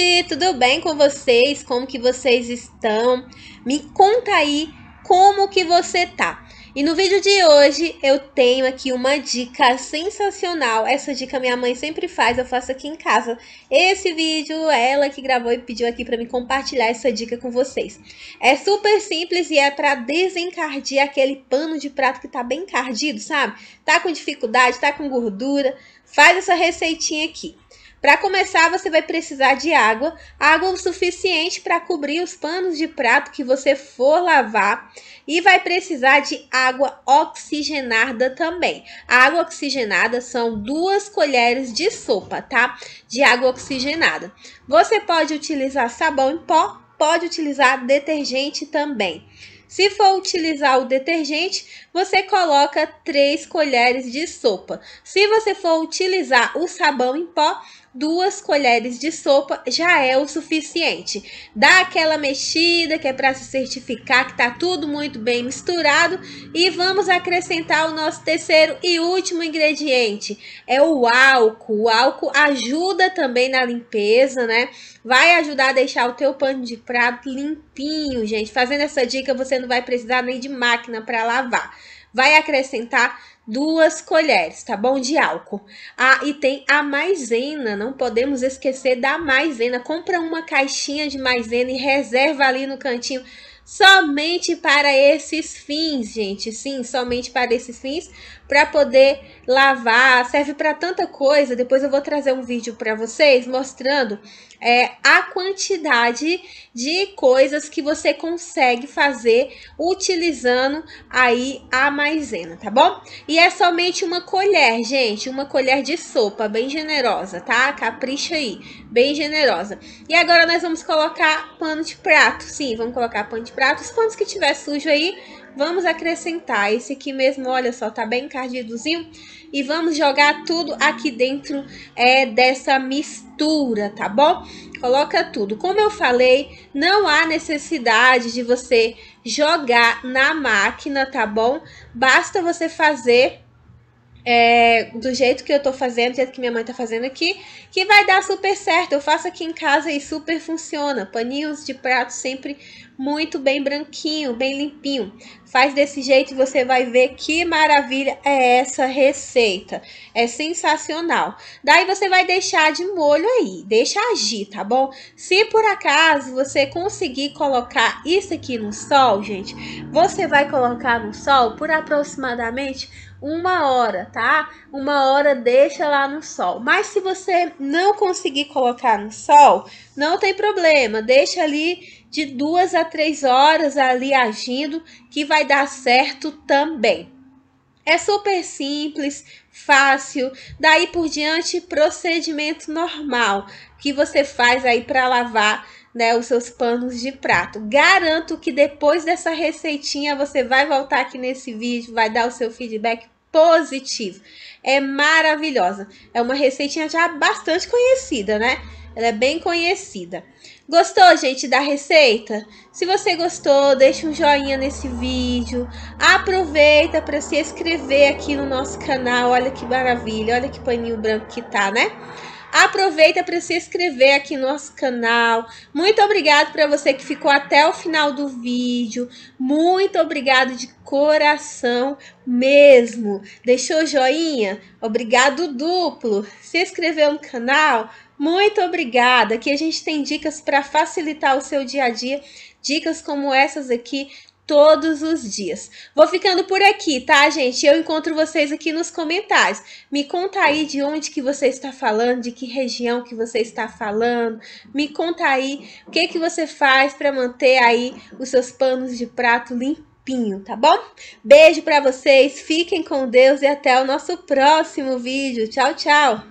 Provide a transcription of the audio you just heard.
gente, tudo bem com vocês? Como que vocês estão? Me conta aí como que você tá. E no vídeo de hoje eu tenho aqui uma dica sensacional. Essa dica minha mãe sempre faz, eu faço aqui em casa. Esse vídeo ela que gravou e pediu aqui para me compartilhar essa dica com vocês. É super simples e é para desencardir aquele pano de prato que tá bem encardido, sabe? Tá com dificuldade, tá com gordura. Faz essa receitinha aqui. Para começar, você vai precisar de água, água o suficiente para cobrir os panos de prato que você for lavar e vai precisar de água oxigenada também. A água oxigenada são duas colheres de sopa, tá? De água oxigenada. Você pode utilizar sabão em pó, pode utilizar detergente também. Se for utilizar o detergente, você coloca 3 colheres de sopa. Se você for utilizar o sabão em pó, duas colheres de sopa já é o suficiente. Dá aquela mexida que é para se certificar que está tudo muito bem misturado e vamos acrescentar o nosso terceiro e último ingrediente, é o álcool. O álcool ajuda também na limpeza, né? Vai ajudar a deixar o teu pano de prato limpinho, gente. Fazendo essa dica, você não vai precisar nem de máquina para lavar vai acrescentar duas colheres, tá bom? De álcool. Ah, e tem a maisena, não podemos esquecer da maisena. Compra uma caixinha de maisena e reserva ali no cantinho somente para esses fins, gente. Sim, somente para esses fins, para poder lavar, serve para tanta coisa. Depois eu vou trazer um vídeo para vocês mostrando é, a quantidade de coisas que você consegue fazer utilizando aí a maisena, tá bom? E é somente uma colher, gente, uma colher de sopa, bem generosa, tá? Capricha aí, bem generosa. E agora nós vamos colocar pano de prato, sim, vamos colocar pano de prato, os panos que tiver sujo aí Vamos acrescentar esse aqui mesmo, olha só, tá bem encardidozinho. E vamos jogar tudo aqui dentro é, dessa mistura, tá bom? Coloca tudo. Como eu falei, não há necessidade de você jogar na máquina, tá bom? Basta você fazer é, do jeito que eu tô fazendo, do jeito que minha mãe tá fazendo aqui, que vai dar super certo. Eu faço aqui em casa e super funciona. Paninhos de prato sempre muito bem branquinho, bem limpinho. Faz desse jeito e você vai ver que maravilha é essa receita. É sensacional. Daí você vai deixar de molho aí, deixa agir, tá bom? Se por acaso você conseguir colocar isso aqui no sol, gente, você vai colocar no sol por aproximadamente uma hora, tá? Uma hora deixa lá no sol. Mas se você não conseguir colocar no sol, não tem problema, deixa ali de duas a três horas ali agindo, que vai dar certo também. É super simples, fácil. Daí por diante, procedimento normal que você faz aí para lavar né, os seus panos de prato. Garanto que depois dessa receitinha você vai voltar aqui nesse vídeo, vai dar o seu feedback positivo. É maravilhosa. É uma receitinha já bastante conhecida, né? Ela é bem conhecida. Gostou, gente, da receita? Se você gostou, deixa um joinha nesse vídeo. Aproveita para se inscrever aqui no nosso canal. Olha que maravilha, olha que paninho branco que tá, né? Aproveita para se inscrever aqui no nosso canal. Muito obrigado para você que ficou até o final do vídeo. Muito obrigado de coração mesmo. Deixou joinha? Obrigado duplo. Se inscreveu no canal? Muito obrigada! Aqui a gente tem dicas para facilitar o seu dia a dia, dicas como essas aqui todos os dias. Vou ficando por aqui, tá, gente? Eu encontro vocês aqui nos comentários. Me conta aí de onde que você está falando, de que região que você está falando. Me conta aí o que que você faz para manter aí os seus panos de prato limpinho, tá bom? Beijo para vocês, fiquem com Deus e até o nosso próximo vídeo. Tchau, tchau.